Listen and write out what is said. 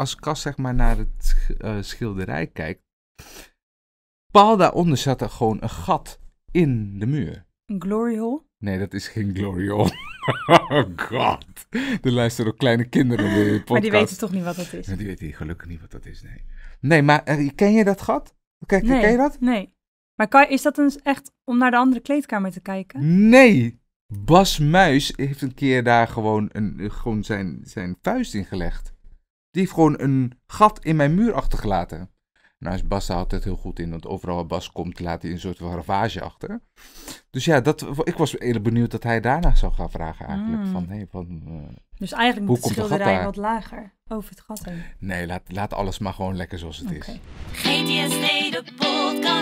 als Kas zeg maar naar het eh, schilderij kijkt, paal daaronder zat er gewoon een gat in de muur. Een glory hole? Nee, dat is geen glory hole. oh god. Er luisteren ook kleine kinderen Maar die weten toch niet wat dat is? Die weten gelukkig niet wat dat is, nee. Nee, maar eh, ken je dat gat? Kijk, ken je dat? Nee. Maar kan, is dat dus echt om naar de andere kleedkamer te kijken? Nee, Bas Muis heeft een keer daar gewoon, een, gewoon zijn, zijn vuist in gelegd. Die heeft gewoon een gat in mijn muur achtergelaten. Nou is Bas altijd heel goed in, want overal waar Bas komt laat hij een soort van ravage achter. Dus ja, dat, ik was heel benieuwd dat hij daarna zou gaan vragen eigenlijk. Hmm. Van, hey, van, uh, dus eigenlijk moet de schilderij wat lager over het gat heen. Nee, laat, laat alles maar gewoon lekker zoals het is. GTS de podcast.